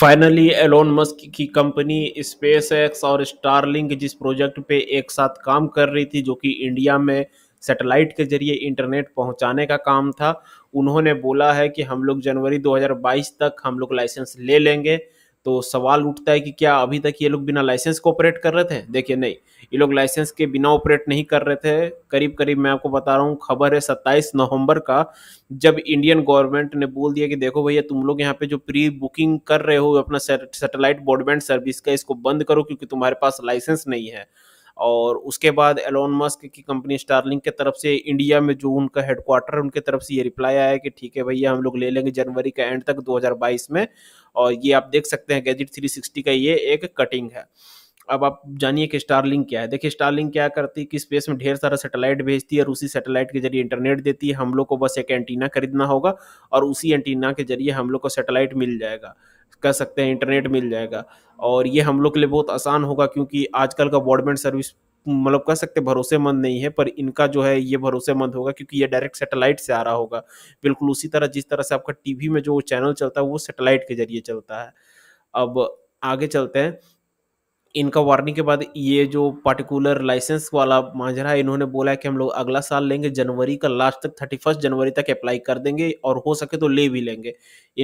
finally Elon Musk की company SpaceX और Starlink जिस प्रोजेक्ट पे एक साथ काम कर रही थी जो कि इंडिया में सैटेलाइट के जरिए इंटरनेट पहुंचाने का काम था उन्होंने बोला है कि हम लोग जनवरी 2022 तक हम लोग लाइसेंस ले लेंगे तो सवाल उठता है कि क्या अभी तक ये लोग बिना लाइसेंस को ऑपरेट कर रहे थे देखिए नहीं ये लोग लाइसेंस के बिना ऑपरेट नहीं कर रहे थे करीब करीब मैं आपको बता रहा हूँ खबर है सत्ताईस नवंबर का जब इंडियन गवर्नमेंट ने बोल दिया कि देखो भैया तुम लोग यहाँ पे जो प्री बुकिंग कर रहे हो अपना सैटेलाइट ब्रॉडबैंड सर्विस का इसको बंद करो क्योंकि तुम्हारे पास लाइसेंस नहीं है और उसके बाद एलोन मस्क की कंपनी स्टारलिंक के तरफ से इंडिया में जो उनका हेडक्वार्टर है उनके तरफ से ये रिप्लाई आया कि ठीक है भैया हम लोग ले लेंगे जनवरी के एंड तक 2022 में और ये आप देख सकते हैं गैजेट 360 का ये एक कटिंग है अब आप जानिए कि स्टारलिंक क्या है देखिए स्टारलिंक क्या करती है कि स्पेस में ढेर सारा सैटेलाइट भेजती है और उसी सैटेलाइट के जरिए इंटरनेट देती है हम लोग को बस एक एंटीना खरीदना होगा और उसी एंटीना के जरिए हम लोग को सैटेलाइट मिल जाएगा कह सकते हैं इंटरनेट मिल जाएगा और ये हम लोग के लिए बहुत आसान होगा क्योंकि आजकल का ब्रॉडबैंड सर्विस मतलब कह सकते भरोसेमंद नहीं है पर इनका जो है ये भरोसेमंद होगा क्योंकि ये डायरेक्ट सैटेलाइट से आ रहा होगा बिल्कुल उसी तरह जिस तरह से आपका टीवी में जो चैनल चलता है वो सेटेलाइट के जरिए चलता है अब आगे चलते हैं इनका वार्निंग के बाद ये जो पार्टिकुलर लाइसेंस वाला माजरा है इन्होंने बोला है कि हम लोग अगला साल लेंगे जनवरी का लास्ट तक थर्टी फर्स्ट जनवरी तक अप्लाई कर देंगे और हो सके तो ले भी लेंगे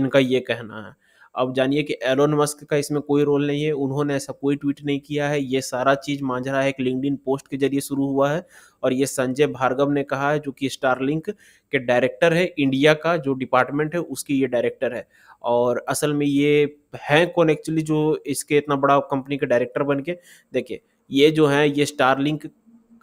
इनका ये कहना है अब जानिए कि एलोन मस्क का इसमें कोई रोल नहीं है उन्होंने ऐसा कोई ट्वीट नहीं किया है ये सारा चीज मांझरा है एक लिंकड पोस्ट के जरिए शुरू हुआ है और ये संजय भार्गव ने कहा है जो कि स्टारलिंक के डायरेक्टर है इंडिया का जो डिपार्टमेंट है उसकी ये डायरेक्टर है और असल में ये हैं कौन एक्चुअली जो इसके इतना बड़ा कंपनी के डायरेक्टर बन के देखिए ये जो है ये स्टारलिंक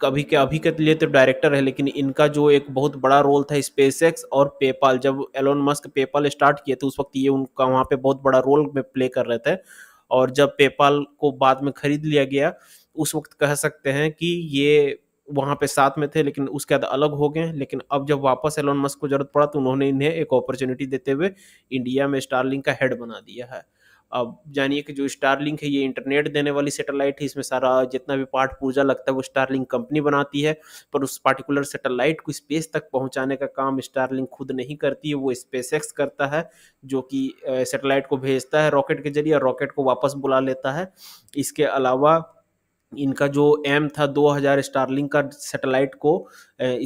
कभी के अभी के लिए तो डायरेक्टर है लेकिन इनका जो एक बहुत बड़ा रोल था स्पेस एक्स और पेपाल जब एलोन मस्क पेपाल स्टार्ट किए थे तो उस वक्त ये उनका वहाँ पे बहुत बड़ा रोल में प्ले कर रहे थे और जब पेपाल को बाद में खरीद लिया गया उस वक्त कह सकते हैं कि ये वहाँ पे साथ में थे लेकिन उसके बाद अलग हो गए लेकिन अब जब वापस एलोन मस्क को जरूरत पड़ा तो उन्होंने इन्हें एक अपॉर्चुनिटी देते हुए इंडिया में स्टारलिंग का हेड बना दिया है अब जानिए कि जो स्टारलिंक है ये इंटरनेट देने वाली सेटेलाइट है इसमें सारा जितना भी पार्ट पूर्जा लगता है वो स्टारलिंक कंपनी बनाती है पर उस पार्टिकुलर सेटेलाइट को स्पेस तक पहुंचाने का काम स्टारलिंक खुद नहीं करती है वो स्पेस करता है जो कि सेटेलाइट को भेजता है रॉकेट के जरिए और रॉकेट को वापस बुला लेता है इसके अलावा इनका जो एम था 2000 स्टारलिंक का सैटेलाइट को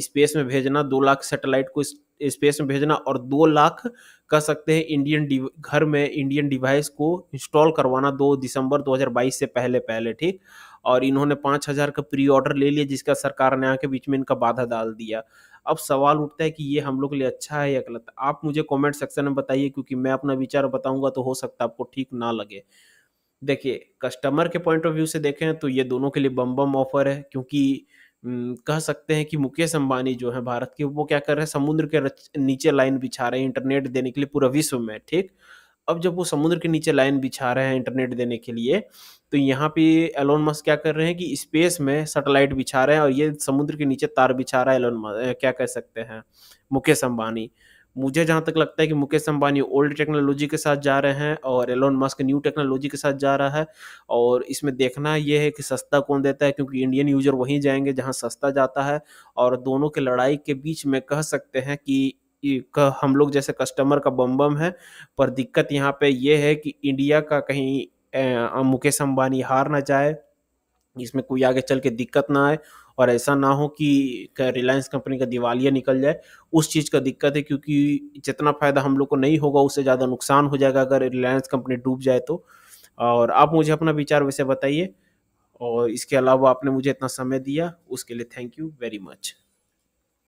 स्पेस में भेजना दो लाख सैटेलाइट को स्पेस में भेजना और दो लाख कर सकते हैं इंडियन घर में इंडियन डिवाइस को इंस्टॉल करवाना दो दिसंबर 2022 से पहले पहले ठीक और इन्होंने पाँच हज़ार का प्री ऑर्डर ले लिया जिसका सरकार ने आके बीच में इनका बाधा डाल दिया अब सवाल उठता है कि ये हम लोग के लिए अच्छा है या गलत आप मुझे कमेंट सेक्शन में बताइए क्योंकि मैं अपना विचार बताऊंगा तो हो सकता है आपको ठीक ना लगे देखिए कस्टमर के पॉइंट ऑफ व्यू से देखें तो ये दोनों के लिए बम बम ऑफर है क्योंकि कह सकते हैं कि मुकेश अंबानी जो है भारत के वो क्या कर रहे हैं समुद्र के नीचे लाइन बिछा रहे हैं इंटरनेट देने के लिए पूरा विश्व में ठीक अब जब वो समुद्र के नीचे लाइन बिछा रहे हैं इंटरनेट देने के लिए तो यहाँ पे एलोन मस्क क्या कर रहे हैं कि स्पेस में सैटेलाइट बिछा रहे हैं और ये समुद्र के नीचे तार बिछा रहा है एलोन मस्क क्या कह सकते हैं मुकेश अंबानी मुझे जहाँ तक लगता है कि मुकेश अंबानी ओल्ड टेक्नोलॉजी के साथ जा रहे हैं और एलोन मस्क न्यू टेक्नोलॉजी के साथ जा रहा है और इसमें देखना यह है कि सस्ता कौन देता है क्योंकि इंडियन यूजर वहीं जाएंगे जहाँ सस्ता जाता है और दोनों के लड़ाई के बीच में कह सकते हैं कि हम लोग जैसे कस्टमर का बम बम है पर दिक्कत यहाँ पे यह है कि इंडिया का कहीं मुकेश अंबानी हार ना जाए इसमें कोई आगे चल के दिक्कत ना आए और ऐसा ना हो कि रिलायंस कंपनी का दिवालिया निकल जाए उस चीज़ का दिक्कत है क्योंकि जितना फ़ायदा हम लोग को नहीं होगा उससे ज़्यादा नुकसान हो जाएगा अगर रिलायंस कंपनी डूब जाए तो और आप मुझे अपना विचार वैसे बताइए और इसके अलावा आपने मुझे इतना समय दिया उसके लिए थैंक यू वेरी मच